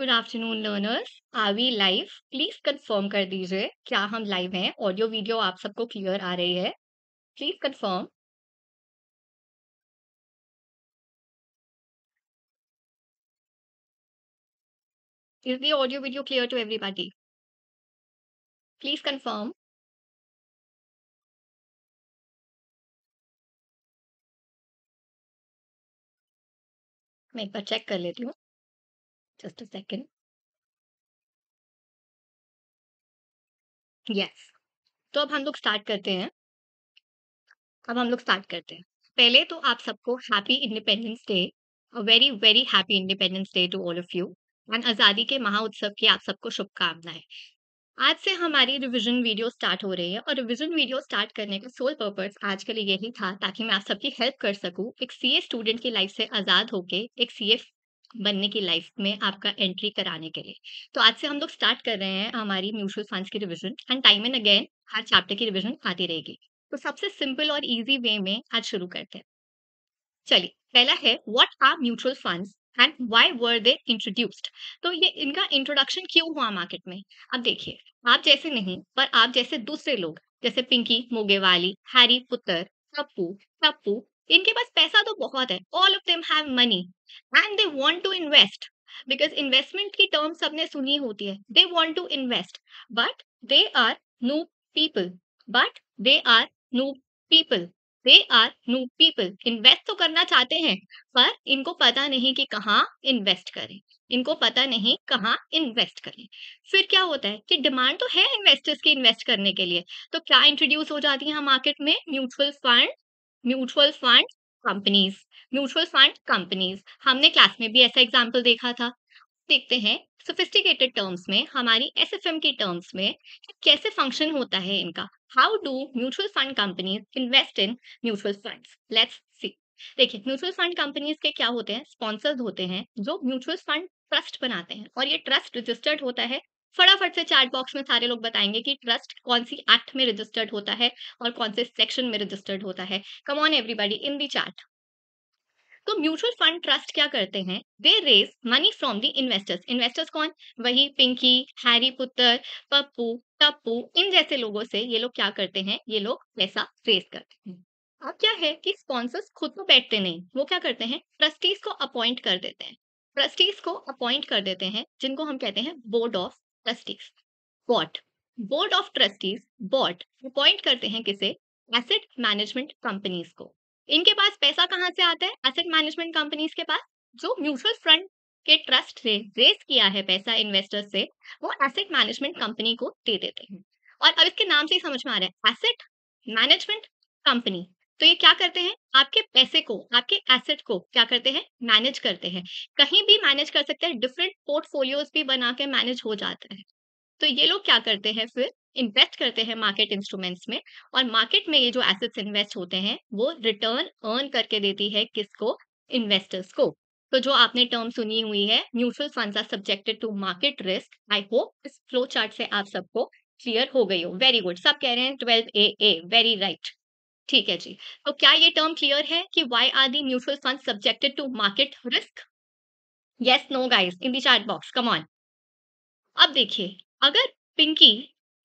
Good afternoon learners are we live please confirm कर दीजिए क्या हम लाइव हैं ऑडियो वीडियो आप सबको क्लियर आ रही है please confirm is the audio video clear to everybody please confirm मैं एक बार चेक कर लेती हूँ Just a second. Yes. तो अब हम लोग स्टार्ट करते हैं अब हम लोग स्टार्ट करते हैं पहले तो आप सबको happy independence day very very happy independence day to all of you and आज़ादी के महाउत्सव की आप सबको शुभकामनाएं आज से हमारी रिवीजन वीडियो स्टार्ट हो रही है और रिवीजन वीडियो स्टार्ट करने का सोल पर्पज आज के लिए यही था ताकि मैं आप सबकी हेल्प कर सकूं एक सीए स्टूडेंट की लाइफ से आज़ाद होके एक सीए बनने की लाइफ में आपका एंट्री कराने के लिए तो आज से हम लोग स्टार्ट कर रहे हैं हमारी म्यूचुअल फंड्स की revision and time and again हर चैप्टर की रिविजन आती रहेगी तो सबसे सिंपल और इजी वे में आज शुरू करते हैं चलिए पहला है what are mutual funds and why were they introduced तो ये इनका इंट्रोडक्शन क्यों हुआ मार्केट में अब देखिए आप जैसे नहीं पर आप जैसे दूसरे लोग जैसे पिंकी मोगेवाली हैरी पुत्र पप्पू पप्पू इनके पास पैसा तो बहुत है all of them have money and they want to invest because investment की टर्म सबने सुनी होती है they want to invest but they are no people but they are no people they are no people invest तो करना चाहते हैं पर इनको पता नहीं कि कहाँ इन्वेस्ट करें इनको पता नहीं कहाँ इन्वेस्ट करें फिर क्या होता है कि डिमांड तो है इन्वेस्टर्स की इन्वेस्ट करने के लिए तो क्या इंट्रोड्यूस हो जाती है मार्केट में mutual fund mutual fund companies mutual fund companies हमने क्लास में भी ऐसा एग्जाम्पल देखा था देखते हैं सोफिस्टिकेटेड टर्म्स में हमारी एस की टर्म्स में कैसे फंक्शन होता है इनका how do mutual fund companies invest in mutual fund let's see देखिए म्यूचुअल फंड कंपनीज के क्या होते हैं स्पॉन्सर्स होते हैं जो म्यूचुअल फंड ट्रस्ट बनाते हैं और ये ट्रस्ट रजिस्टर्ड होता है फटाफट से चैट बॉक्स में सारे लोग बताएंगे कि ट्रस्ट कौन सी एक्ट में रजिस्टर्ड होता है और कौन से सेक्शन में रजिस्टर्ड होता है come on everybody in the chart तो म्यूचुअल फंड ट्रस्ट क्या करते हैं they raise money from the investors investors कौन वही पिंकी हैरी पुत्र पप्पू टप्पू इन जैसे लोगों से ये लोग क्या करते हैं ये लोग पैसा रेज करते हैं अब क्या है कि स्पॉन्सर्स खुद तो बैठते नहीं वो क्या करते हैं ट्रस्टीज को अपॉइंट कर देते हैं ट्रस्टीज को अपॉइंट कर देते हैं जिनको हम कहते हैं बोर्ड ऑफ ट्रस्टीज बॉट बोर्ड ऑफ ट्रस्टीज बॉट अपॉइंट करते हैं किसे एसेट मैनेजमेंट कंपनीज को इनके पास पैसा कहाँ से आता है एसेट मैनेजमेंट कंपनीज के पास जो म्यूचुअल फंड के ट्रस्ट से रेस किया है पैसा इन्वेस्टर्स से वो एसेट मैनेजमेंट कंपनी को दे देते हैं और अब इसके नाम से ही समझ में आ रहा है एसेट मैनेजमेंट कंपनी तो ये क्या करते हैं आपके पैसे को आपके एसेट को क्या करते हैं मैनेज करते हैं कहीं भी मैनेज कर सकते हैं डिफरेंट पोर्टफोलियोज भी बना के मैनेज हो जाता है तो ये लोग क्या करते हैं फिर इन्वेस्ट करते हैं मार्केट इंस्ट्रूमेंट्स में और मार्केट में ये जो एसेट्स इन्वेस्ट होते हैं वो रिटर्न अर्न करके देती है किसको इन्वेस्टर्स को तो जो आपने टर्म सुनी हुई है mutual funds are subjected to market risk I hope इस फ्लो चार्ट से आप सबको क्लियर हो गई हो वेरी गुड सब कह रहे हैं twelve A A very right ठीक है जी तो क्या ये टर्म क्लियर है कि why are the mutual fund subjected to market risk yes no guys in the chart box come on अब देखिए अगर पिंकी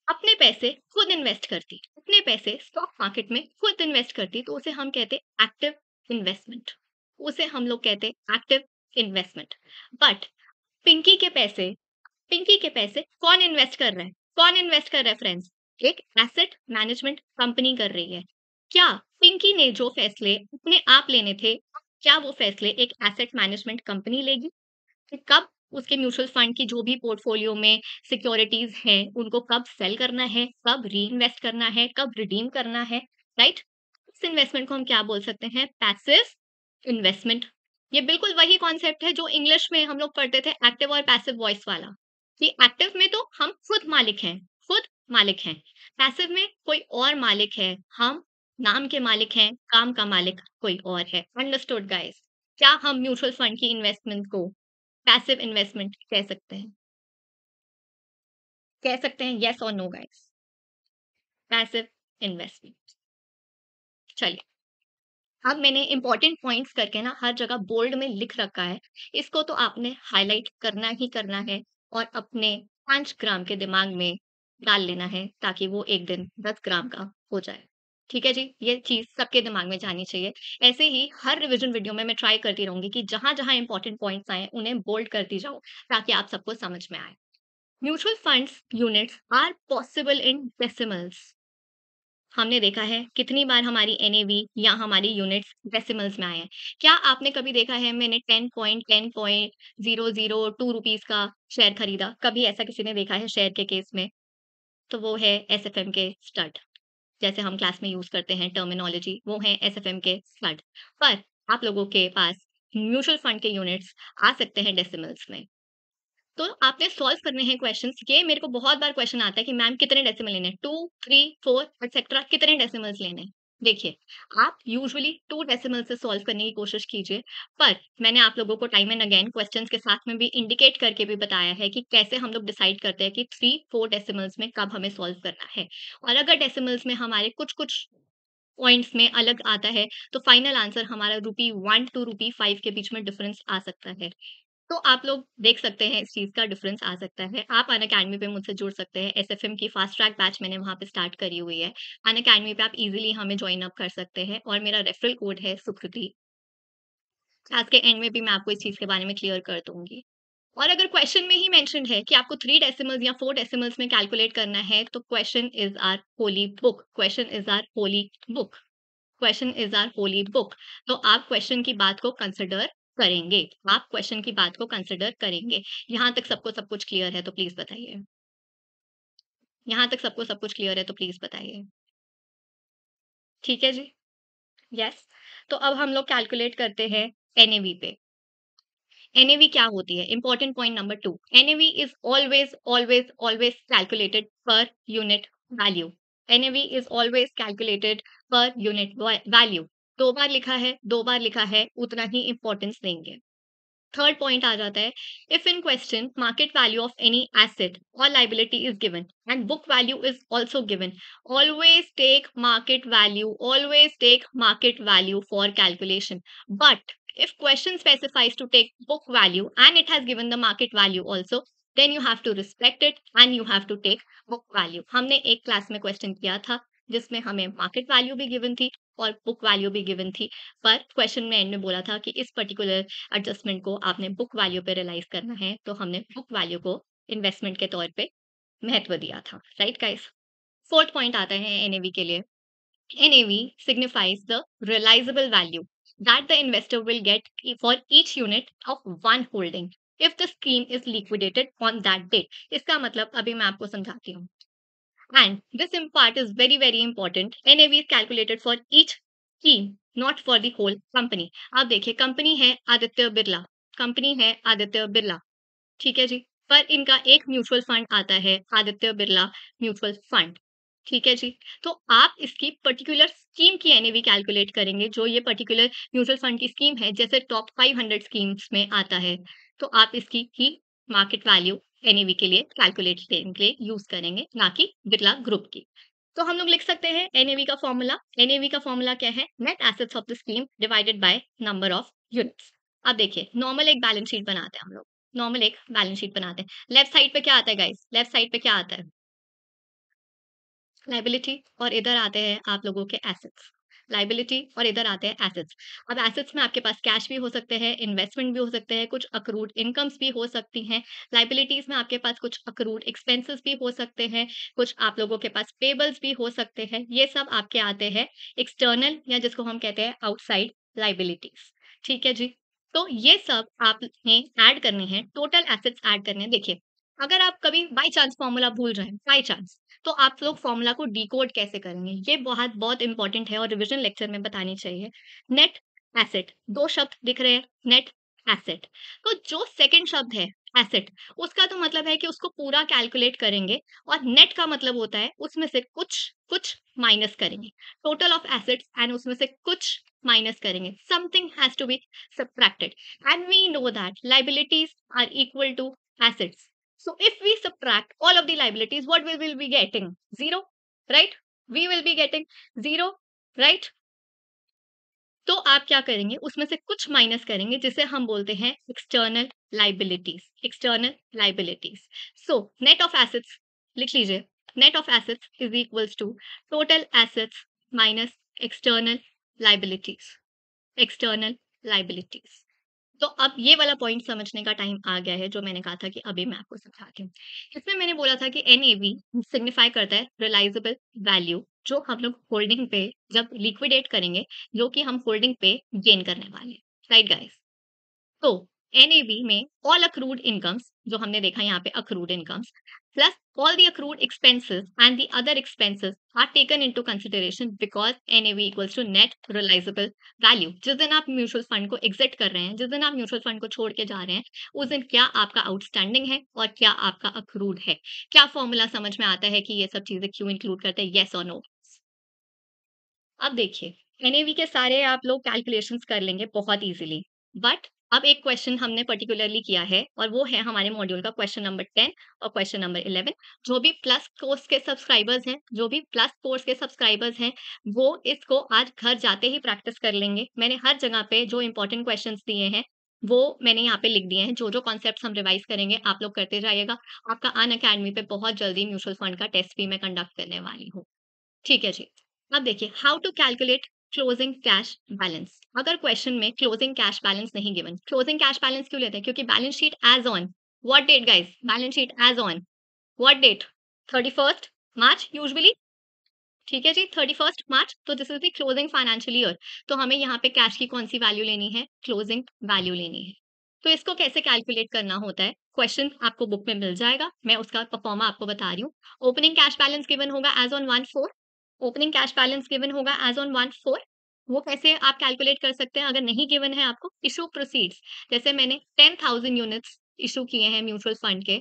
अपने पैसे खुद इन्वेस्ट करती अपने पैसे स्टॉक मार्केट में खुद इन्वेस्ट करती तो उसे हम कहते एक्टिव इन्वेस्टमेंट उसे हम लोग कहते एक्टिव इन्वेस्टमेंट बट पिंकी के पैसे पिंकी के पैसे कौन इन्वेस्ट कर रहे हैं कौन इन्वेस्ट कर रहे हैं फ्रेंड्स एक एसेट मैनेजमेंट कंपनी कर रही है क्या पिंकी ने जो फैसले अपने आप लेने थे क्या वो फैसले एक एसेट मैनेजमेंट कंपनी लेगी कब उसके म्यूचुअल फंड की जो भी पोर्टफोलियो में सिक्योरिटीज हैं उनको कब सेल करना है कब रीइन्वेस्ट करना है कब रिडीम करना है राइट इस इन्वेस्टमेंट को हम क्या बोल सकते हैं पैसिव इन्वेस्टमेंट ये बिल्कुल वही कॉन्सेप्ट है जो इंग्लिश में हम लोग पढ़ते थे एक्टिव और पैसिव वॉइस वाला कि एक्टिव में तो हम खुद मालिक हैं खुद मालिक हैं पैसिव में कोई और मालिक है हम नाम के मालिक हैं काम का मालिक कोई और है अंडरस्टूड गाइस क्या हम म्यूचुअल फंड की इन्वेस्टमेंट को पैसिव इन्वेस्टमेंट कह सकते हैं कह सकते हैं यस और नो गाइस पैसिव इन्वेस्टमेंट चलिए अब मैंने इंपॉर्टेंट पॉइंट्स करके ना हर जगह बोल्ड में लिख रखा है इसको तो आपने हाईलाइट करना ही करना है और अपने पांच ग्राम के दिमाग में डाल लेना है ताकि वो एक दिन दस ग्राम का हो जाए ठीक है जी ये चीज सबके दिमाग में जानी चाहिए ऐसे ही हर रिवीजन वीडियो में मैं ट्राई करती रहूंगी कि जहां जहां इंपॉर्टेंट पॉइंट्स आए उन्हें बोल्ड करती जाऊं ताकि आप सबको समझ में आए mutual funds units are possible in decimals हमने देखा है कितनी बार हमारी एन या हमारी यूनिट्स डेसिमल्स में आए हैं क्या आपने कभी देखा है मैंने ten point ten point zero zero two rupees का शेयर खरीदा कभी ऐसा किसी ने देखा है शेयर के केस में तो वो है एस के स्टड जैसे हम क्लास में यूज करते हैं टर्मिनोलॉजी वो है एस के फंड पर आप लोगों के पास म्यूचुअल फंड के यूनिट्स आ सकते हैं डेसिमल्स में तो आपने सॉल्व करने हैं क्वेश्चन ये मेरे को बहुत बार क्वेश्चन आता है कि मैम कितने डेसिमल लेने टू थ्री फोर एक्सेट्रा कितने डेसिमल्स लेने देखिए, आप यूजुअली टू डेसिमल से सॉल्व करने की कोशिश कीजिए, पर मैंने आप लोगों को टाइम एंड अगेन क्वेश्चंस के साथ में भी इंडिकेट करके भी बताया है कि कैसे हम लोग डिसाइड करते हैं कि थ्री फोर डेसिमल्स में कब हमें सॉल्व करना है। और अगर डेसिमल्स में हमारे कुछ-कुछ पॉइंट्स में अलग आता है, तो फाइनल आंसर हमारा वन टू फाइव के बीच में डिफरेंस आ सकता है। तो आप लोग देख सकते हैं इस चीज़ का डिफरेंस आ सकता है आप अन अकेडमी पे मुझसे जुड़ सकते हैं एस की फास्ट ट्रैक बैच मैंने वहां पे स्टार्ट करी हुई है अन अकेडमी पे आप इजीली हमें ज्वाइन अप कर सकते हैं और मेरा रेफरल कोड है सुकृति आज के एंड में भी मैं आपको इस चीज़ के बारे में क्लियर कर दूंगी और अगर क्वेश्चन में ही मैंशन है कि आपको थ्री डेसिमल्स या फोर डेसिमल्स में कैलकुलेट करना है तो question is our holy book question is our holy book question is our holy book तो आप क्वेश्चन की बात को कंसिडर करेंगे आप क्वेश्चन की बात को कंसिडर करेंगे यहाँ तक सबको सब कुछ क्लियर है तो प्लीज बताइए यहाँ तक सबको सब कुछ क्लियर है तो प्लीज बताइए ठीक है जी यस yes. तो अब हम लोग कैलकुलेट करते हैं एनएवी पे एनएवी क्या होती है important point number two NAV is always always always calculated per unit value NAV is always calculated per unit value दो बार लिखा है दो बार लिखा है उतना ही इंपॉर्टेंस देंगे थर्ड पॉइंट आ जाता है if in question market value of any asset और liability is given and book value is also given always take market value always take market value for calculation but if question specifies to take book value and it has given the market value also then you have to respect it and you have to take book value हमने एक class में question किया था जिसमें हमें market value भी given थी और बुक वैल्यू भी गिवन थी पर क्वेश्चन में एंड में बोला था कि इस पर्टिकुलर एडजस्टमेंट को आपने बुक वैल्यू पे रियलाइज करना है तो हमने बुक वैल्यू को इन्वेस्टमेंट के तौर पे महत्व दिया था राइट गाइस फोर्थ पॉइंट आता है एनएवी के लिए NAV signifies the realisable value that the investor will get for each unit of one holding if the scheme is liquidated on that date इसका मतलब अभी मैं आपको समझाती हूँ And this part is very, very important. NAV is calculated for each key not for the whole company. aap dekhiye company hai aditya birla company hai aditya birla theek hai ji par inka ek mutual fund aata hai aditya birla mutual fund ठीक है जी तो आप इसकी particular scheme की NAV calculate करेंगे जो ये particular mutual fund की स्कीम है जैसे टॉप 500 स्कीम्स में आता है तो आप इसकी ही मार्केट वैल्यू एनईवी e के लिए कैलकुलेट के लिए यूज करेंगे ना कि बिरला ग्रुप की तो हम लोग लिख सकते हैं एनएवी e का फॉर्मूला एनएवी e का फॉर्मूला क्या है net assets of the scheme divided by number of units अब देखिए नॉर्मल एक बैलेंस शीट बनाते हैं हम लोग नॉर्मल एक बैलेंस शीट बनाते हैं लेफ्ट साइड पे क्या आता है गाइस लेफ्ट साइड पे क्या आता है लाइबिलिटी और इधर आते हैं आप लोगों के एसेट्स लाइबिलिटी और इधर आते हैं एसेट्स अब एसेट्स में आपके पास कैश भी हो सकते हैं इन्वेस्टमेंट भी हो सकते हैं कुछ अक्रूड इनकम्स भी हो सकती हैं लाइबिलिटीज में आपके पास कुछ अक्रूड एक्सपेंसेस भी हो सकते हैं कुछ आप लोगों के पास पेबल्स भी हो सकते हैं ये सब आपके आते हैं एक्सटर्नल या जिसको हम कहते हैं आउटसाइड लाइबिलिटीज ठीक है जी तो ये सब आपने ऐड करने हैं टोटल एसेट्स ऐड करने हैं देखिए अगर आप कभी बाई चांस फॉर्मूला भूल रहे हैं बाई चांस तो आप लोग फॉर्मूला को डिकोड कैसे करेंगे ये बहुत बहुत इंपॉर्टेंट है और रिविजन लेक्चर में बतानी चाहिए नेट एसेट दो शब्द दिख रहे हैं नेट एसेट तो जो सेकेंड शब्द है एसेट उसका तो मतलब है कि उसको पूरा कैलकुलेट करेंगे और नेट का मतलब होता है उसमें से कुछ कुछ माइनस करेंगे टोटल ऑफ एसेट्स एंड उसमें से कुछ माइनस करेंगे something has to be subtracted and we know that liabilities are equal to assets So if we subtract all of the liabilities, what we will be getting? Zero, right? We will be getting zero, right? तो आप क्या करेंगे उसमें से कुछ minus करेंगे जिसे हम बोलते हैं external liabilities external liabilities so net of assets लिख लीजिए net of assets is equals to total assets minus external liabilities external liabilities तो अब ये वाला पॉइंट समझने का टाइम आ गया है जो मैंने कहा था कि अभी मैं आपको समझाती हूँ इसमें मैंने बोला था कि एन सिग्निफाई करता है रिलाइजेबल वैल्यू जो हम लोग होल्डिंग पे जब लिक्विडेट करेंगे जो कि हम होल्डिंग पे गेन करने वाले राइट गाइस तो एनएबी में ऑल अक्रूड इनकम्स जो हमने देखा यहाँ पे accrued incomes plus all the accrued expenses and the other expenses are taken into consideration because NAV equals to net realisable value जिस दिन आप म्यूचुअल फंड को एग्जिट कर रहे हैं जिस दिन आप म्यूचुअल फंड को छोड़ के जा रहे हैं उस दिन क्या आपका आउटस्टैंडिंग है और क्या आपका अक्रूड है क्या फॉर्मूला समझ में आता है कि ये सब चीजें क्यों इंक्लूड करते हैं येस और नो अब देखिए एनएवी के सारे आप लोग कैलकुलेशन कर लेंगे बहुत ईजिली बट अब एक क्वेश्चन हमने पर्टिकुलरली किया है और वो है हमारे मॉड्यूल का क्वेश्चन नंबर टेन और क्वेश्चन नंबर इलेवन जो भी प्लस कोर्स के सब्सक्राइबर्स हैं जो भी प्लस कोर्स के सब्सक्राइबर्स हैं वो इसको आज घर जाते ही प्रैक्टिस कर लेंगे मैंने हर जगह पे जो इंपॉर्टेंट क्वेश्चन दिए हैं वो मैंने यहाँ पे लिख दिए हैं जो जो कॉन्सेप्ट हम रिवाइज करेंगे आप लोग करते जाइएगा आपका अन अकेडमी पे बहुत जल्दी म्यूचुअल फंड का टेस्ट भी मैं कंडक्ट करने वाली हूँ ठीक है जी अब देखिए how to calculate closing cash balance अगर क्वेश्चन में क्लोजिंग कैश बैलेंस नहीं गिवन क्लोजिंग कैश बैलेंस क्यों लेते हैं क्योंकि balance sheet as on what date guys balance sheet as on what date thirty first March usually ठीक है जी थर्टी फर्स्ट मार्च तो this is the closing financial year तो हमें यहाँ पे कैश की कौन सी वैल्यू लेनी है क्लोजिंग वैल्यू लेनी है तो इसको कैसे कैलकुलेट करना होता है क्वेश्चन आपको बुक में मिल जाएगा मैं उसका परफॉर्मा आपको बता रही हूँ ओपनिंग कैश बैलेंस गिवन होगा as on one four opening cash balance given होगा एज ऑन वन फोर वो कैसे आप कैलकुलेट कर सकते हैं अगर नहीं गिवन है आपको इशू प्रोसीड्स जैसे मैंने टेन थाउजेंड यूनिट्स इशू किए हैं म्यूचुअल फंड के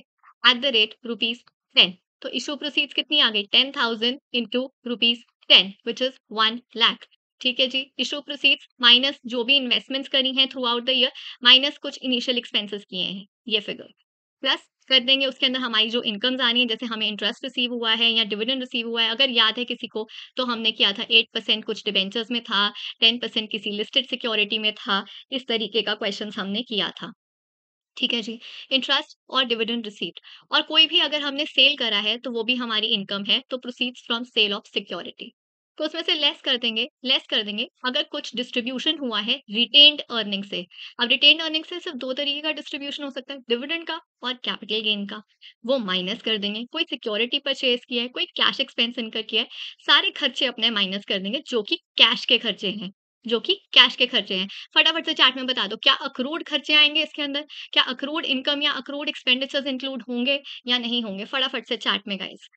at the rate rupees ten तो इशू प्रोसीड्स कितनी आ गई ten thousand into rupees ten which is one lakh ठीक है जी इशू प्रोसीड्स माइनस जो भी इन्वेस्टमेंट्स करी हैं throughout the year minus कुछ इनिशियल एक्सपेंसेस किए हैं ये फिगर प्लस कर देंगे उसके अंदर हमारी जो इनकम्स आनी है जैसे हमें इंटरेस्ट रिसीव हुआ है या डिविडेंड रिसीव हुआ है अगर याद है किसी को तो हमने किया था एट परसेंट कुछ डिवेंचर्स में था टेन परसेंट किसी लिस्टेड सिक्योरिटी में था इस तरीके का क्वेश्चन हमने किया था ठीक है जी इंटरेस्ट और डिविडेंड रिसीव और कोई भी अगर हमने सेल करा है तो वो भी हमारी इनकम है तो proceeds from sale of security तो उसमें से लेस कर देंगे लेस कर देंगे अगर कुछ डिस्ट्रीब्यूशन हुआ है रिटेन्ड अर्निंग से अब रिटेन्ड अर्निंग से सिर्फ दो तरीके का डिस्ट्रीब्यूशन हो सकता है डिविडेंड का और कैपिटल गेन का वो माइनस कर देंगे कोई सिक्योरिटी परचेज किया है कोई कैश एक्सपेंस इनकर किया है सारे खर्चे अपने माइनस कर देंगे जो कि कैश के खर्चे हैं जो कि कैश के खर्चे हैं फटाफट से चार्ट में बता दो क्या अक्रूड खर्चे आएंगे इसके अंदर क्या अक्रूड इनकम या अक्रूड एक्सपेंडिचर्स इंक्लूड होंगे या नहीं होंगे फटाफट से चार्ट में गाइस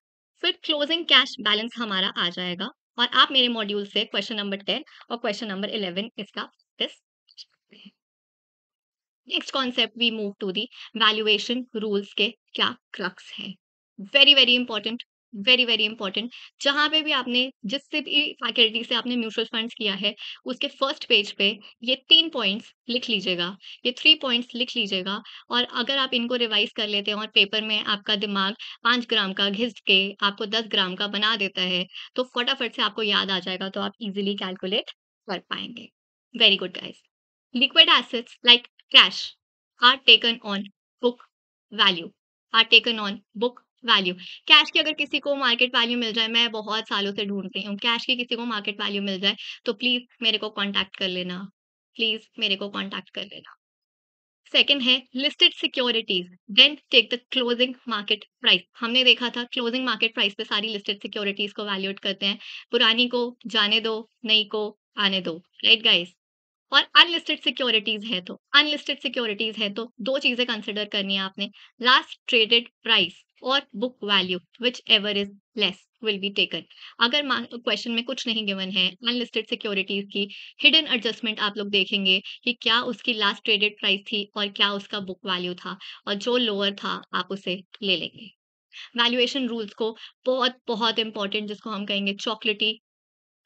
फिर क्लोजिंग कैश बैलेंस हमारा आ जाएगा और आप मेरे मॉड्यूल से क्वेश्चन नंबर टेन और क्वेश्चन नंबर इलेवन इसका practice next concept we move to the valuation rules के क्या क्रक्स हैं very very important very very important जहां पे भी आपने जिससे भी फैकल्टी से आपने म्यूचुअल फंड्स किया है उसके फर्स्ट पेज पे ये तीन पॉइंट्स लिख लीजिएगा ये थ्री पॉइंट्स लिख लीजिएगा और अगर आप इनको रिवाइज कर लेते हैं और पेपर में आपका दिमाग पांच ग्राम का घिस के आपको दस ग्राम का बना देता है तो फटाफट से आपको याद आ जाएगा तो आप इजिली कैलकुलेट कर पाएंगे very good guys liquid assets like cash are taken on book value are taken on book value cash की अगर किसी को मार्केट वैल्यू मिल जाए मैं बहुत सालों से ढूंढ रही हूँ कैश की किसी को मार्केट वैल्यू मिल जाए तो प्लीज मेरे को कॉन्टैक्ट कर लेना प्लीज मेरे को कॉन्टैक्ट कर लेना सेकेंड है listed securities then take the closing market price हमने देखा था क्लोजिंग मार्केट प्राइस पे सारी लिस्टेड सिक्योरिटीज को वैल्यूएट करते हैं पुरानी को जाने दो नई को आने दो राइट गाइस और अनलिस्टेड सिक्योरिटीज है तो अनलिस्टेड सिक्योरिटीज है तो दो चीजें कंसिडर करनी है आपने लास्ट ट्रेडेड प्राइस और book value whichever is less will be taken अगर क्वेश्चन में कुछ नहीं गिवन है अनलिस्टेड सिक्योरिटीज की हिडन एडजस्टमेंट आप लोग देखेंगे कि क्या उसकी लास्ट ट्रेडेड प्राइस थी और क्या उसका बुक वैल्यू था और जो लोअर था आप उसे ले लेंगे वैल्यूएशन रूल्स को बहुत बहुत इंपॉर्टेंट जिसको हम कहेंगे चॉकलेटी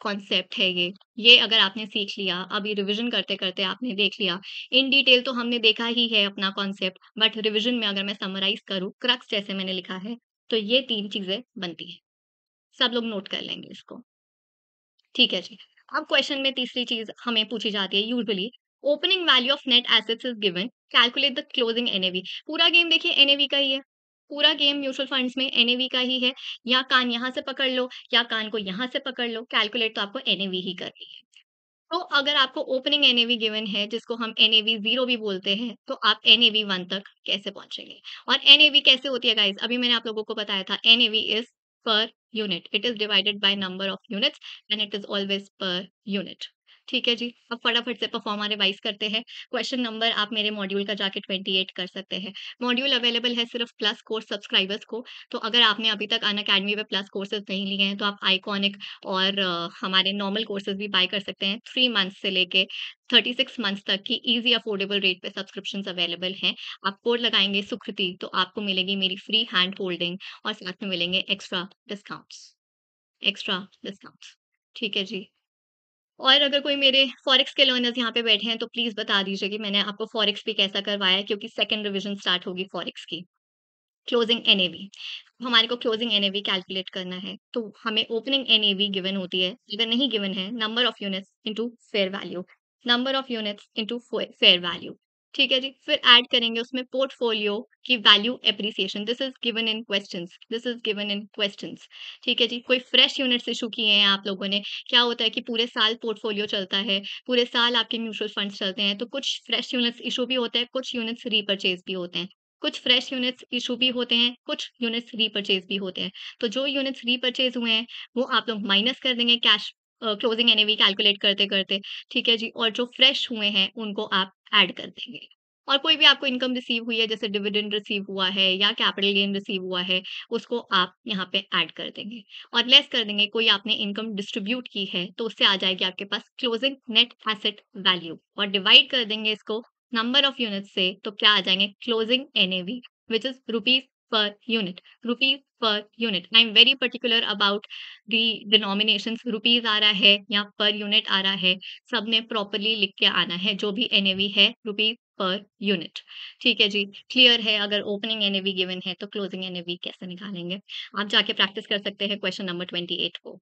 कॉन्सेप्ट है ये ये अगर आपने सीख लिया अभी रिविजन करते करते आपने देख लिया इन डिटेल तो हमने देखा ही है अपना कॉन्सेप्ट बट रिविजन में अगर मैं समराइज करूँ क्रक्स जैसे मैंने लिखा है तो ये तीन चीजें बनती है सब लोग नोट कर लेंगे इसको ठीक है जी अब क्वेश्चन में तीसरी चीज हमें पूछी जाती है usually opening value of net assets is given calculate the closing NAV पूरा गेम देखिए एनएवी का ही है पूरा गेम म्यूचुअल फंड्स में एन का ही है या कान यहाँ से पकड़ लो या कान को यहाँ से पकड़ लो कैलकुलेट तो आपको एन ही करनी है तो अगर आपको ओपनिंग एनएवी गिवन है जिसको हम एन जीरो भी बोलते हैं तो आप एनएवी वन तक कैसे पहुंचेंगे और एनएवी कैसे होती है गाइज अभी मैंने आप लोगों को बताया था NAV is per unit it is divided by number of units and it is always per unit ठीक है जी अब फटाफट से परफॉर्मा रिवाइज करते हैं क्वेश्चन नंबर आप मेरे मॉड्यूल का जाके ट्वेंटी एट कर सकते हैं मॉड्यूल अवेलेबल है सिर्फ प्लस कोर्स सब्सक्राइबर्स को तो अगर आपने अभी तक अन अकेडमी पे प्लस कोर्सेज नहीं लिए हैं तो आप आइकॉनिक और हमारे नॉर्मल कोर्सेज भी बाय कर सकते हैं थ्री मंथ्स से लेके थर्टी सिक्स मंथ्स तक की इजी अफोर्डेबल रेट पे सब्सक्रिप्शन अवेलेबल हैं आप कोड लगाएंगे सुकृति तो आपको मिलेगी मेरी फ्री हैंड होल्डिंग और साथ में मिलेंगे एक्स्ट्रा डिस्काउंट्स एक्स्ट्रा डिस्काउंट्स ठीक है जी और अगर कोई मेरे फॉरेक्स के लर्नर्स यहाँ पे बैठे हैं तो प्लीज़ बता दीजिए कि मैंने आपको फॉरेक्स भी कैसा करवाया है क्योंकि सेकंड रिवीजन स्टार्ट होगी फॉरेक्स की क्लोजिंग एन हमारे को क्लोजिंग एन कैलकुलेट करना है तो हमें ओपनिंग एन गिवन होती है अगर नहीं गिवन है number of units into fair value number of units into fair value ठीक है जी फिर ऐड करेंगे उसमें पोर्टफोलियो की value appreciation this is given in question this is given in question ठीक है जी कोई फ्रेश यूनिट्स इशू किए हैं आप लोगों ने क्या होता है कि पूरे साल पोर्टफोलियो चलता है पूरे साल आपके म्यूचुअल फंड्स चलते हैं तो कुछ फ्रेश यूनिट्स इशू भी होते हैं कुछ यूनिट्स रीपरचेज भी होते हैं कुछ फ्रेश यूनिट्स इशू भी होते हैं कुछ यूनिट्स रीपरचेज भी होते हैं तो जो यूनिट्स रीपरचेज हुए हैं वो आप लोग माइनस कर देंगे कैश क्लोजिंग एनएवी कैलकुलेट करते करते ठीक है जी और जो फ्रेश हुए हैं उनको आप ऐड कर देंगे और कोई भी आपको इनकम रिसीव हुई है जैसे डिविडेंड रिसीव हुआ है या कैपिटल गेन रिसीव हुआ है उसको आप यहाँ पे ऐड कर देंगे और लेस कर देंगे कोई आपने इनकम डिस्ट्रीब्यूट की है तो उससे आ जाएगी आपके पास क्लोजिंग नेट एसेट वैल्यू और डिवाइड कर देंगे इसको नंबर ऑफ यूनिट से तो क्या आ जाएंगे closing NAV which is rupees per unit. Rupees per unit. And I'm very particular about the denominations. Rupees आ रहा है या per unit आ रहा है सब ने properly लिख के आना है जो भी NAV है rupees पर यूनिट ठीक है जी क्लियर है अगर ओपनिंग एनएवी गिवन है तो क्लोजिंग एनएवी कैसे निकालेंगे आप जाके प्रैक्टिस कर सकते हैं क्वेश्चन नंबर ट्वेंटी एट को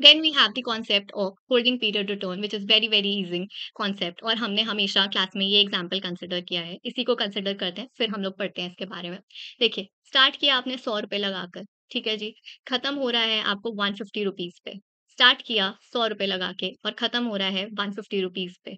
then we have the concept of holding period return which is very very easing concept और हमने हमेशा क्लास में ये एग्जाम्पल कंसिडर किया है इसी को कंसिडर करते हैं फिर हम लोग पढ़ते हैं इसके बारे में देखिए स्टार्ट किया आपने सौ रुपये लगाकर ठीक है जी खत्म हो रहा है आपको वन फिफ्टी रुपीज़ पे स्टार्ट किया सौ रुपये लगा के और ख़त्म हो रहा है वन फिफ्टी रुपीज़ पे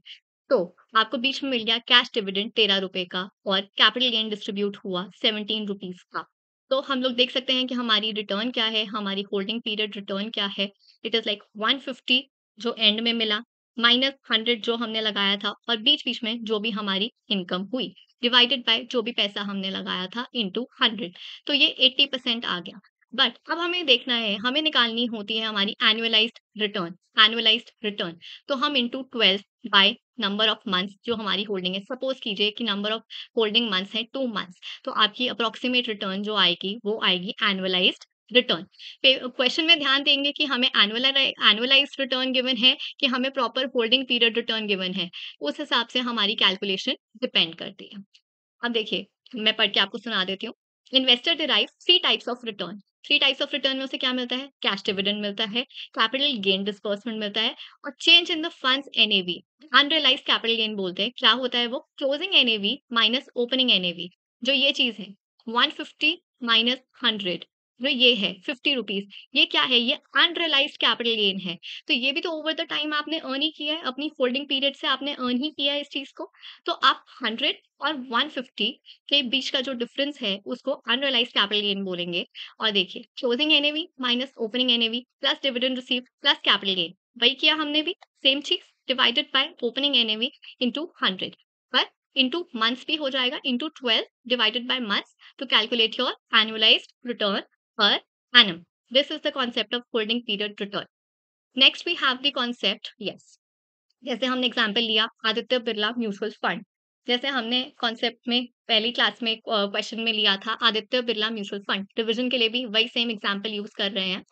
तो आपको बीच में मिल गया कैश डिविडेंड तेरह रुपए का और कैपिटल गेन डिस्ट्रीब्यूट हुआ सेवनटीन रुपीज का तो हम लोग देख सकते हैं कि हमारी रिटर्न क्या है हमारी होल्डिंग पीरियड रिटर्न क्या है इट इज़ लाइक 150 जो एंड में मिला माइनस हंड्रेड जो हमने लगाया था और बीच बीच में जो भी हमारी इनकम हुई डिवाइडेड बाय जो भी पैसा हमने लगाया था इनटू हंड्रेड तो ये एट्टी परसेंट आ गया बट अब हमें देखना है हमें निकालनी होती है हमारी एनुअलाइज रिटर्न एनुअलाइज रिटर्न तो हम into twelve by number of months जो हमारी होल्डिंग है सपोज कीजिए कि नंबर ऑफ होल्डिंग मंथ्स है टू मंथ्स तो आपकी अप्रोक्सीमेट रिटर्न जो आएगी वो आएगी एनुअलाइज रिटर्न क्वेश्चन में ध्यान देंगे कि हमें एनुअलाइज रिटर्न गिवन है कि हमें proper holding period return given है उस हिसाब से हमारी कैलकुलेशन डिपेंड करती है अब देखिए मैं पढ़ के आपको सुना देती हूँ investor derive three types of return three types of return में उसे क्या मिलता है कैश डिविडेंड मिलता है कैपिटल गेन डिस्पर्समेंट मिलता है और change in the funds NAV unrealised capital gain बोलते हैं क्या होता है वो closing NAV minus opening NAV जो ये चीज है 150 माइनस हंड्रेड तो ये है फिफ्टी रुपीज ये क्या है ये अनरलाइज कैपिटल गेन है तो ये भी तो ओवर द टाइम आपने अर्न ही किया है अपनी होल्डिंग पीरियड से आपने अर्न ही किया है इस चीज को तो आप हंड्रेड और वन फिफ्टी के बीच का जो डिफरेंस है उसको अनरलाइज कैपिटल गेन बोलेंगे और देखिए closing NAV minus opening NAV plus dividend receive plus capital gain वही किया हमने भी सेम चीज divided by opening N in into hundred per into months भी हो जाएगा into twelve divided by months to calculate your annualised return per annum. This is the concept of holding period return. Next, we have the concept, yes. जैसे हमने example लिया Aditya Birla mutual fund जैसे हमने concept में पहली क्लास में question में लिया था Aditya Birla mutual fund revision के लिए भी वही सेम एग्जाम्पल यूज कर रहे हैं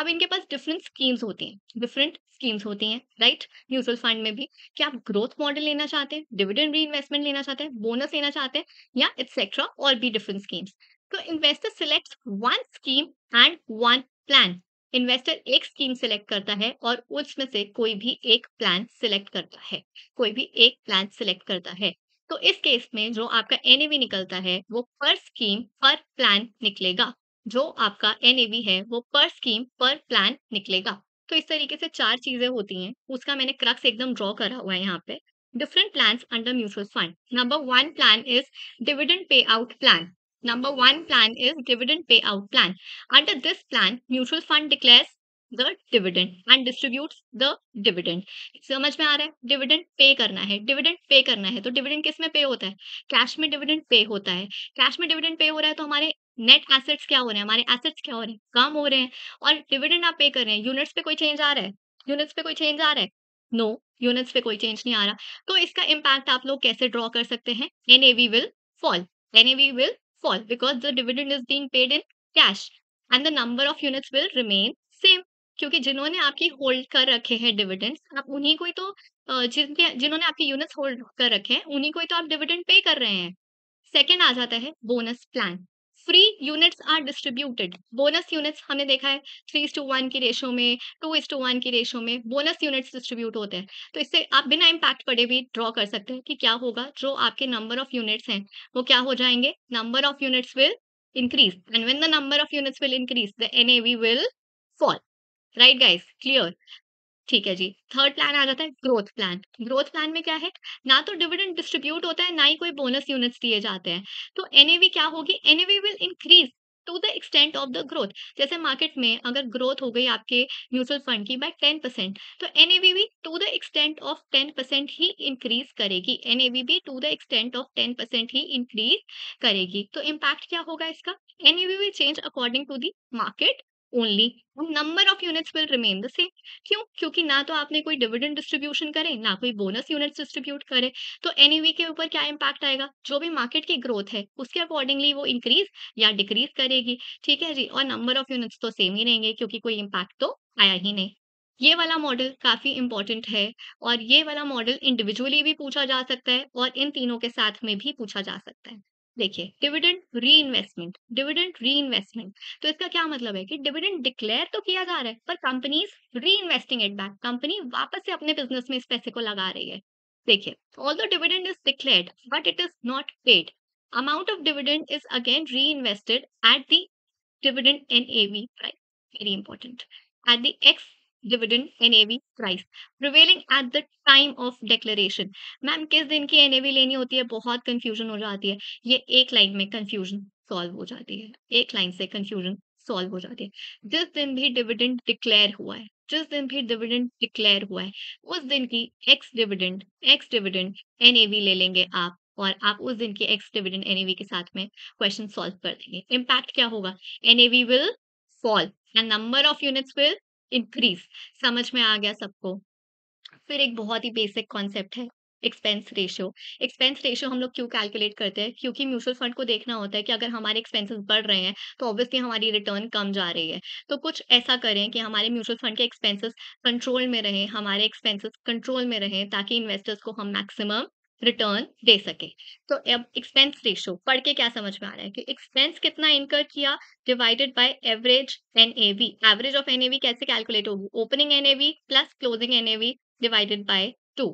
अब इनके पास डिफरेंट स्कीम्स होती हैं डिफरेंट स्कीम्स होती हैं राइट म्यूचुअल फंड में भी क्या आप ग्रोथ मॉडल लेना चाहते हैं डिविडेंड री लेना चाहते हैं बोनस लेना चाहते हैं या एक्सेट्रा और भी डिफरेंट स्कीम्स तो investor select one scheme and one plan investor एक स्कीम सिलेक्ट करता है और उसमें से कोई भी एक प्लान सिलेक्ट करता है कोई भी एक प्लान सिलेक्ट करता है तो इस केस में जो आपका एनएवी निकलता है वो पर स्कीम पर प्लान निकलेगा जो आपका एनएवी है वो पर स्कीम पर प्लान निकलेगा तो इस तरीके से चार चीजें होती हैं उसका मैंने क्रक्स एकदम ड्रॉ करा हुआ है यहाँ पे different plan under mutual fund number one plan is dividend payout plan Number one plan is dividend payout plan. Under this plan, mutual fund declares the dividend and distribute the dividend समझ में आ रहा है Dividend pay करना है Dividend pay करना है तो dividend किस में पे होता है Cash में dividend pay होता है Cash में dividend pay हो रहा है तो हमारे नेट एसेट्स क्या हो रहे हैं हमारे एसेट्स क्या हो रहे हैं कम हो रहे हैं और डिविडेंड आप पे कर रहे हैं यूनिट्स पे कोई चेंज आ रहा है यूनिट्स पे कोई चेंज आ रहा है नो no, यूनिट्स पे कोई चेंज नहीं आ रहा तो इसका इम्पैक्ट आप लोग कैसे ड्रॉ कर सकते हैं N will fall N will false because the dividend is being paid in cash and the number of units will remain same क्योंकि जिन्होंने आपकी होल्ड कर रखे हैं डिविडेंड्स आप उन्हीं को ही तो जिनके जिन्होंने आपकी यूनिट्स होल्ड कर रखे हैं उन्हीं को ही तो आप डिविडेंड पे कर रहे हैं सेकेंड आ जाता है bonus plan free units are distributed bonus units हमने देखा है थ्री इस टू वन की रेशो में टू इज टू वन की रेशो में बोनस यूनिट्स डिस्ट्रीब्यूट होते हैं तो इससे आप बिना इम्पैक्ट पड़े भी ड्रॉ कर सकते हैं कि क्या होगा जो आपके नंबर ऑफ यूनिट्स हैं वो क्या हो जाएंगे number of units will increase and when the number of units will increase the N A V will fall right guys clear ठीक है जी थर्ड प्लान आ जाता है ग्रोथ प्लान ग्रोथ प्लान में क्या है ना तो डिविडेंड डिस्ट्रीब्यूट होता है ना ही कोई बोनस यूनिट्स दिए जाते हैं तो एनएवी क्या होगी NAV will increase to the extent of the growth जैसे मार्केट में अगर ग्रोथ हो गई आपके म्यूचुअल फंड की बाय टेन परसेंट तो एनएवी भी to the extent of ten percent ही इंक्रीज करेगी एनएवी भी to the extent of ten percent ही इंक्रीज करेगी तो इम्पैक्ट क्या होगा इसका NAV will change according to the market only number of units will remain the same क्यों क्योंकि ना तो आपने कोई डिविडेंड डिस्ट्रीब्यूशन करे ना कोई बोनस यूनिट्स डिस्ट्रीब्यूट करे तो एनईवी के ऊपर क्या इम्पैक्ट आएगा जो भी मार्केट की ग्रोथ है उसके अकॉर्डिंगली वो इंक्रीज या डिक्रीज करेगी ठीक है जी और नंबर ऑफ यूनिट्स तो सेम ही रहेंगे क्योंकि कोई इम्पैक्ट तो आया ही नहीं ये वाला मॉडल काफ़ी इंपॉर्टेंट है और ये वाला मॉडल इंडिविजुअली भी पूछा जा सकता है और इन तीनों के साथ में भी पूछा जा सकता है देखिए डिविडेंड री इन्वेस्टमेंट डिविडेंड री इन्वेस्टमेंट तो इसका क्या मतलब है कि डिविडेंड डिक्लेयर तो किया जा रहा है पर कंपनीज री इन्वेस्टिंग इट बैक कंपनी वापस से अपने बिजनेस में इस पैसे को लगा रही है देखिए all the dividend is declared but it is not paid amount amount of dividend is again reinvested at the dividend NAV price very important at the ex dividend AV price prevailing at the time of declaration ma'am किस दिन की NAV लेनी होती है बहुत confusion हो जाती है ये एक लाइन में कंफ्यूजन सॉल्व हो जाती है एक लाइन से कंफ्यूजन सॉल्व हो जाती है जिस दिन भी डिविडेंड डिक्लेयर हुआ है जिस दिन भी डिविडेंड डिक्लेयर हुआ है उस दिन की ex dividend ex dividend NAV ले लेंगे आप और आप उस दिन की एक्स डिविडेंड एवी के साथ में क्वेश्चन सॉल्व कर देंगे इम्पैक्ट क्या होगा N AV will fall and number of units will increase समझ में आ गया सबको फिर एक बहुत ही बेसिक कॉन्सेप्ट है एक्सपेंस रेशियो एक्सपेंस रेशियो हम लोग क्यों कैलकुलेट करते हैं क्योंकि म्यूचुअल फंड को देखना होता है कि अगर हमारे एक्सपेंसेस बढ़ रहे हैं तो ऑब्वियसली हमारी रिटर्न कम जा रही है तो कुछ ऐसा करें कि हमारे म्यूचुअल फंड के एक्सपेंसेस कंट्रोल में रहें हमारे एक्सपेंसेस कंट्रोल में रहें ताकि इन्वेस्टर्स को हम मैक्सिमम रिटर्न दे सके तो अब एक्सपेंस रेशियो पढ़ के क्या समझ में आ रहा है कि एक्सपेंस कितना इनकर किया divided by average NAV average of NAV कैसे कैलकुलेट होगी opening NAV plus closing NAV divided by two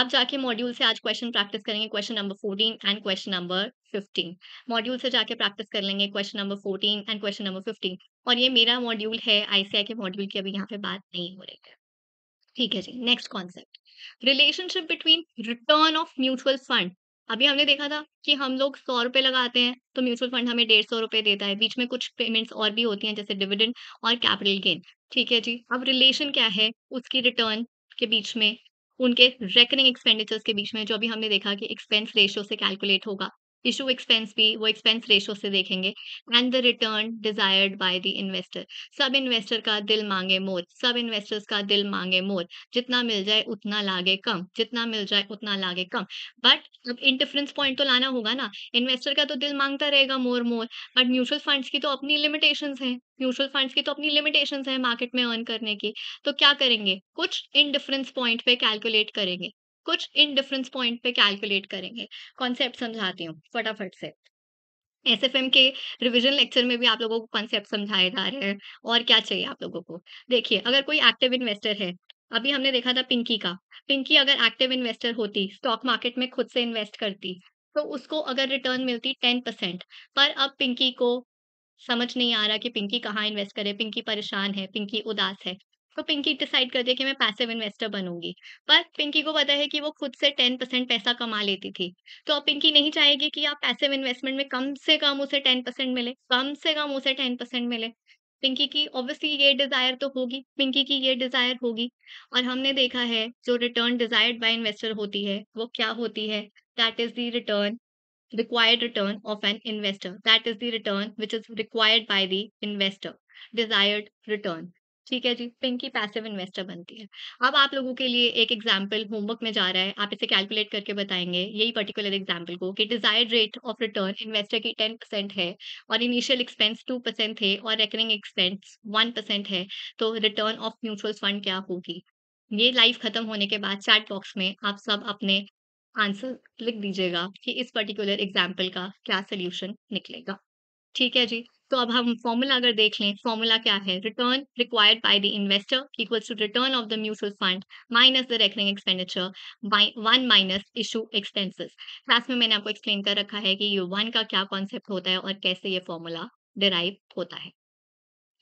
आप जाके मॉड्यूल से आज क्वेश्चन प्रैक्टिस करेंगे question number fourteen and question number fifteen module से जाके प्रैक्टिस कर लेंगे question number fourteen and question number fifteen और ये मेरा मॉड्यूल है आईसीआई के मॉड्यूल की अभी यहाँ पे बात नहीं हो रही है ठीक है जी next concept relationship between return of mutual fund अभी हमने देखा था कि हम लोग सौ रुपए लगाते हैं तो म्यूचुअल फंड हमें डेढ़ सौ रुपए देता है बीच में कुछ पेमेंट्स और भी होती हैं जैसे डिविडेंड और कैपिटल गेन ठीक है जी अब रिलेशन क्या है उसकी रिटर्न के बीच में उनके रेकरिंग एक्सपेंडिचर्स के बीच में जो अभी हमने देखा कि एक्सपेंस रेशियो से कैलकुलेट होगा इशू एक्सपेंस भी वो एक्सपेंस रेशो से देखेंगे and the return desired by the investor सब इन्वेस्टर का दिल मांगे मोर सब इन्वेस्टर्स का दिल मांगे मोर जितना मिल जाए उतना लागे कम जितना मिल जाए उतना लागे कम बट अब डिफरेंस पॉइंट तो लाना होगा ना इन्वेस्टर का तो दिल मांगता रहेगा more more but mutual funds की तो अपनी लिमिटेशन है म्यूचुअल फंड्स की तो अपनी लिमिटेशन है मार्केट में अर्न करने की तो क्या करेंगे कुछ इन डिफरेंस पॉइंट पे कैलकुलेट करेंगे कुछ इन डिफरेंस पॉइंट पे कैलकुलेट करेंगे कॉन्सेप्ट समझाती हूँ फटाफट से एस एफ एम के रिविजन लेक्चर में भी आप लोगों को कॉन्सेप्ट समझाए जा रहे हैं और क्या चाहिए आप लोगों को देखिए अगर कोई एक्टिव इन्वेस्टर है अभी हमने देखा था पिंकी का पिंकी अगर एक्टिव इन्वेस्टर होती स्टॉक मार्केट में खुद से इन्वेस्ट करती तो उसको अगर रिटर्न मिलती टेन परसेंट पर अब पिंकी को समझ नहीं आ रहा कि पिंकी कहाँ इन्वेस्ट करे पिंकी परेशान है पिंकी उदास है तो पिंकी डिसाइड कर दिया कि मैं पैसिव इन्वेस्टर बनूंगी पर पिंकी को पता है कि वो खुद से टेन परसेंट पैसा कमा लेती थी तो अब पिंकी नहीं चाहेगी कि आप पैसिव इन्वेस्टमेंट में कम से कम उसे टेन परसेंट मिले कम से कम उसे टेन परसेंट मिले पिंकी की ऑब्वियसली ये डिजायर तो होगी पिंकी की ये डिजायर होगी और हमने देखा है जो रिटर्न डिजायर्ड बाय इन्वेस्टर होती है वो क्या होती है that is the return required return of an investor that is the return which is required by the investor desired return ठीक है जी पिंकी पैसिव इन्वेस्टर बनती है अब आप लोगों के लिए एक एग्जाम्पल होमवर्क में जा रहा है आप इसे कैलकुलेट करके बताएंगे यही पर्टिकुलर एग्जाम्पल को कि desired rate of return investor की टेन परसेंट है और इनिशियल एक्सपेंस टू परसेंट थे और रेकरिंग एक्सपेंस वन परसेंट है तो रिटर्न ऑफ म्यूचुअल फंड क्या होगी ये लाइफ खत्म होने के बाद चैट बॉक्स में आप सब अपने आंसर लिख दीजिएगा कि इस पर्टिकुलर एग्जाम्पल का क्या सोल्यूशन निकलेगा ठीक है जी तो अब हम फॉर्मूला अगर देख लें फॉर्मूला क्या है return required by the investor equals to return of the mutual fund minus the recurring expenditure one minus issue expenses class में मैंने आपको एक्सप्लेन कर रखा है कि ये वन का क्या कॉन्सेप्ट होता है और कैसे ये फॉर्मूला डिराइव होता है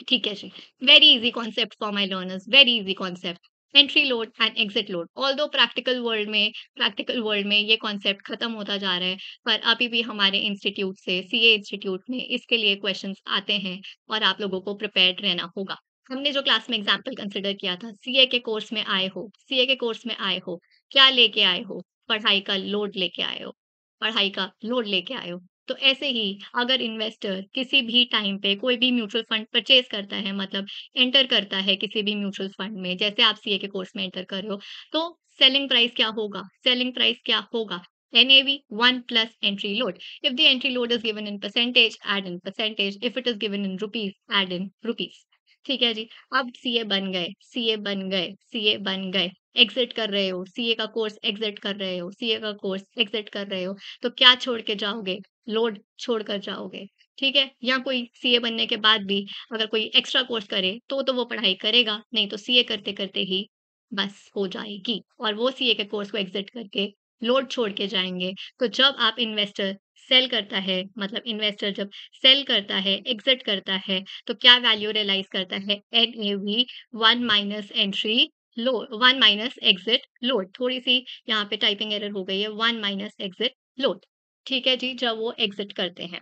ठीक है जी very easy concept for my learners very easy concept entry load and exit load although practical world में प्रैक्टिकल वर्ल्ड में ये कॉन्सेप्ट खत्म होता जा रहा है पर अभी भी हमारे इंस्टीट्यूट से ए इंस्टीट्यूट में इसके लिए क्वेश्चन आते हैं और आप लोगों को प्रिपेयर रहना होगा हमने जो क्लास में एग्जाम्पल कंसिडर किया था ए के कोर्स में आए हो ए के कोर्स में आए हो क्या लेके आए हो पढ़ाई का लोड लेके आए हो पढ़ाई का लोड लेके आए हो तो ऐसे ही अगर इन्वेस्टर किसी भी टाइम पे कोई भी म्यूचुअल फंड परचेज करता है मतलब एंटर करता है किसी भी म्यूचुअल फंड में जैसे आप सीए के कोर्स में एंटर कर रहे हो तो सेलिंग प्राइस क्या होगा सेलिंग प्राइस क्या होगा V one plus entry load if the entry load is given in percentage add in percentage if it is given in rupees add in rupees ठीक है जी अब सीए बन गए सीए बन गए सीए बन गए एग्जिट कर रहे हो सीए का कोर्स एग्जिट कर रहे हो सीए का कोर्स एग्जिट कर रहे हो तो क्या छोड़ के जाओगे लोड छोड़कर जाओगे ठीक है या कोई सीए बनने के बाद भी अगर कोई एक्स्ट्रा कोर्स करे तो तो वो पढ़ाई करेगा नहीं तो सीए करते करते ही बस हो जाएगी और वो सीए के कोर्स को एग्जिट करके लोड छोड़ के जाएंगे तो जब आप इन्वेस्टर सेल करता है मतलब इन्वेस्टर जब सेल करता है एग्जिट करता है तो क्या वैल्यू रियलाइज करता है N A V one minus entry load one minus exit load थोड़ी सी यहाँ पे टाइपिंग एरर हो गई है वन माइनस एग्जिट लोड ठीक है जी जब वो एग्जिट करते हैं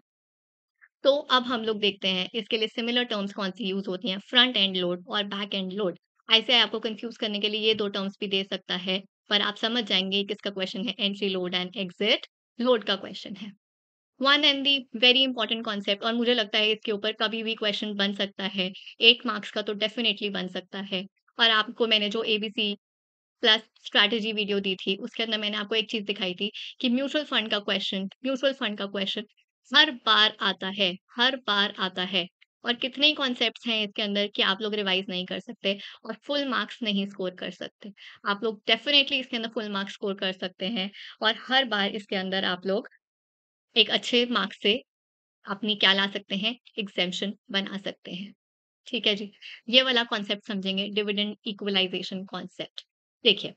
तो अब हम लोग देखते हैं इसके लिए सिमिलर टर्म्स कौन सी यूज होती हैं फ्रंट एंड लोड और बैक एंड लोड ऐसे आपको कंफ्यूज करने के लिए ये दो टर्म्स भी दे सकता है पर आप समझ जाएंगे किसका क्वेश्चन है entry load and exit load का क्वेश्चन है one and the very important concept और मुझे लगता है इसके ऊपर कभी भी क्वेश्चन बन सकता है एट मार्क्स का तो डेफिनेटली बन सकता है और आपको मैंने जो एबीसी प्लस स्ट्रैटेजी वीडियो दी थी उसके अंदर मैंने आपको एक चीज दिखाई थी कि म्यूचुअल फंड का क्वेश्चन म्यूचुअल फंड का क्वेश्चन हर बार आता है हर बार आता है और कितने ही कॉन्सेप्ट हैं इसके अंदर कि आप लोग रिवाइज नहीं कर सकते और फुल मार्क्स नहीं स्कोर कर सकते आप लोग डेफिनेटली इसके अंदर फुल मार्क्स स्कोर कर सकते हैं और हर बार इसके अंदर आप लोग एक अच्छे मार्क्स से अपनी क्या ला सकते हैं एग्जेम्पन बना सकते हैं ठीक है जी ये वाला कॉन्सेप्ट समझेंगे डिविडेंड इक्वलाइजेशन कॉन्सेप्ट देखिए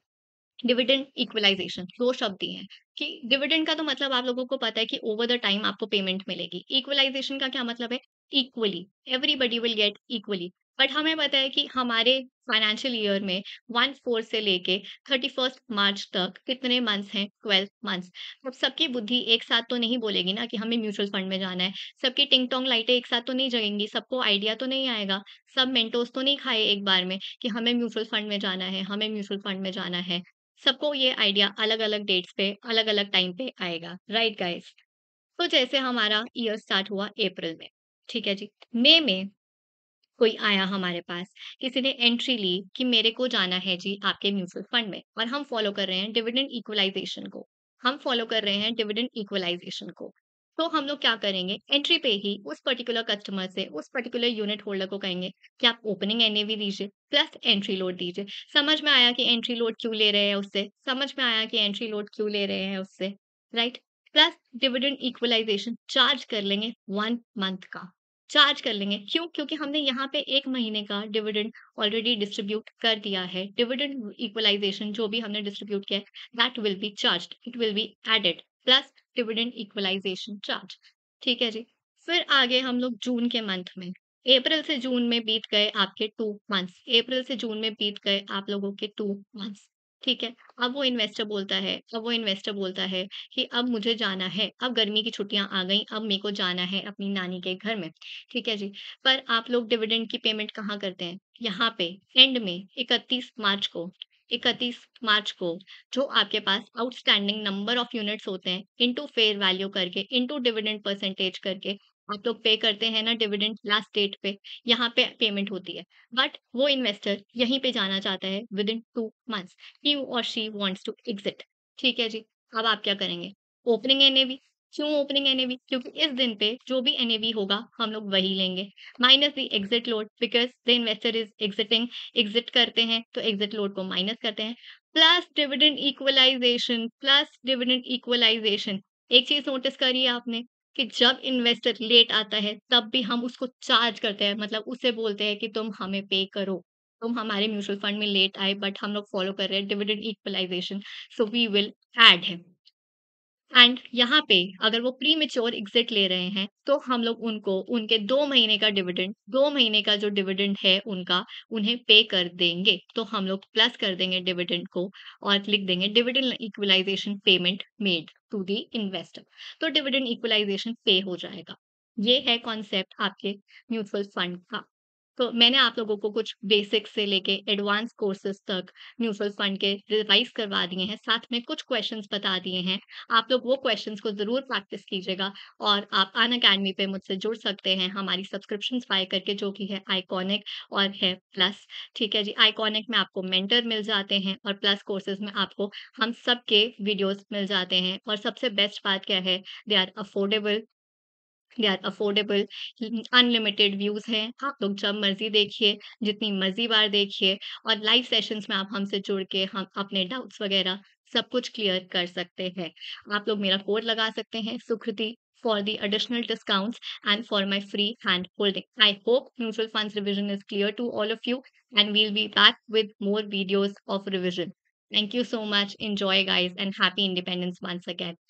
डिविडेंड इक्वलाइजेशन दो शब्द दिए हैं कि डिविडेंड का तो मतलब आप लोगों को पता है कि ओवर द टाइम आपको पेमेंट मिलेगी इक्वलाइजेशन का क्या मतलब है equally everybody will get equally but हमें पता है कि हमारे फाइनेंशियल ईयर में वन फोर से लेके थर्टी फर्स्ट मार्च तक कितने मंथ्स हैं ट्वेल्व मंथ्स तो अब सबकी बुद्धि एक साथ तो नहीं बोलेगी ना कि हमें म्यूचुअल फंड में जाना है सबकी टिंग टोंग लाइटें एक साथ तो नहीं जगेंगी सबको आइडिया तो नहीं आएगा सब मेंटोस तो नहीं खाए एक बार में कि हमें म्यूचुअल फंड में जाना है हमें म्यूचुअल फंड में जाना है सबको ये आइडिया अलग अलग डेट्स पे अलग अलग टाइम पे आएगा राइट गाइस तो जैसे हमारा ईयर स्टार्ट हुआ अप्रैल में ठीक है जी मई में कोई आया हमारे पास किसी ने एंट्री ली कि मेरे को जाना है जी आपके म्यूचुअल फंड में और हम फॉलो कर रहे हैं डिविडेंड इक्वलाइजेशन को हम फॉलो कर रहे हैं डिविडेंड इक्वलाइजेशन को तो हम लोग क्या करेंगे एंट्री पे ही उस पर्टिकुलर कस्टमर से उस पर्टिकुलर यूनिट होल्डर को कहेंगे कि आप ओपनिंग एन दीजिए प्लस एंट्री लोड दीजिए समझ में आया कि एंट्री लोड क्यों ले रहे हैं उससे समझ में आया कि एंट्री लोड क्यों ले रहे हैं उससे right plus dividend equalisation charge कर लेंगे वन मंथ का चार्ज कर लेंगे क्यों क्योंकि हमने यहाँ पे एक महीने का डिविडेंड ऑलरेडी डिस्ट्रीब्यूट कर दिया है डिविडेंड इक्वलाइजेशन जो भी हमने डिस्ट्रीब्यूट किया है that will be charge it will be added plus dividend equalisation charge ठीक है जी फिर आगे हम लोग जून के मंथ में अप्रैल से जून में बीत गए आपके टू मंथ्स अप्रैल से जून में बीत गए आप लोगों के टू मंथ्स ठीक है अब वो इन्वेस्टर बोलता है अब वो इन्वेस्टर बोलता है कि अब मुझे जाना है अब गर्मी की छुट्टियां आ गई अब मेरे को जाना है अपनी नानी के घर में ठीक है जी पर आप लोग डिविडेंड की पेमेंट कहाँ करते हैं यहाँ पे एंड में इकतीस मार्च को इकतीस मार्च को जो आपके पास आउटस्टैंडिंग नंबर ऑफ यूनिट्स होते हैं इनटू फेयर वैल्यू करके इनटू डिविडेंड परसेंटेज करके आप लोग पे करते हैं ना डिविडेंड लास्ट डेट पे यहाँ पे पेमेंट होती है बट वो इन्वेस्टर यहीं पे जाना चाहता है विद इन टू मंथ्स ही और शी वांट्स टू एग्जिट ठीक है जी अब आप क्या करेंगे ओपनिंग एनएवी क्यों ओपनिंग एनएवी क्योंकि इस दिन पे जो भी एनएवी होगा हम लोग वही लेंगे minus the exit load because the investor is exiting exit करते हैं तो एग्जिट लोड को माइनस करते हैं plus dividend equalisation plus dividend equalisation एक चीज नोटिस करी आपने कि जब इन्वेस्टर लेट आता है तब भी हम उसको चार्ज करते हैं मतलब उसे बोलते हैं कि तुम हमें पे करो तुम हमारे म्यूचुअल फंड में लेट आए बट हम लोग फॉलो कर रहे हैं dividend equalisation so we will add है एंड यहाँ पे अगर वो प्री मेच्योर एग्जिट ले रहे हैं तो हम लोग उनको उनके दो महीने का डिविडेंड दो महीने का जो डिविडेंड है उनका उन्हें पे कर देंगे तो हम लोग प्लस कर देंगे डिविडेंड को और लिख देंगे dividend equalisation payment made to the investor तो डिविडेंड इक्वलाइजेशन पे हो जाएगा ये है कॉन्सेप्ट आपके म्यूचुअल फंड का तो मैंने आप लोगों को कुछ बेसिक से लेके एडवांस कोर्सेज तक म्यूचुअल फंड के रिवाइज करवा दिए हैं साथ में कुछ क्वेश्चंस बता दिए हैं आप लोग वो क्वेश्चंस को जरूर प्रैक्टिस कीजिएगा और आप अन अकेडमी पे मुझसे जुड़ सकते हैं हमारी सब्सक्रिप्शन बाय करके जो कि है आइकॉनिक और है प्लस ठीक है जी आइकॉनिक में आपको मेंटर मिल जाते हैं और प्लस कोर्सेज में आपको हम सब के वीडियोज मिल जाते हैं और सबसे बेस्ट बात क्या है दे आर अफोर्डेबल यार अफोर्डेबल अनलिमिटेड व्यूज हैं आप लोग जब मर्जी देखिए जितनी मर्जी बार देखिए और लाइव सेशंस में आप हमसे जुड़ के हम अपने डाउट्स वगैरह सब कुछ क्लियर कर सकते हैं आप लोग मेरा कोड लगा सकते हैं Sukriti for the additional discount and for my free hand holding I hope mutual fund revision is clear to all of you and we'll be back with more videos of revision thank you so much enjoy guys and happy independence once again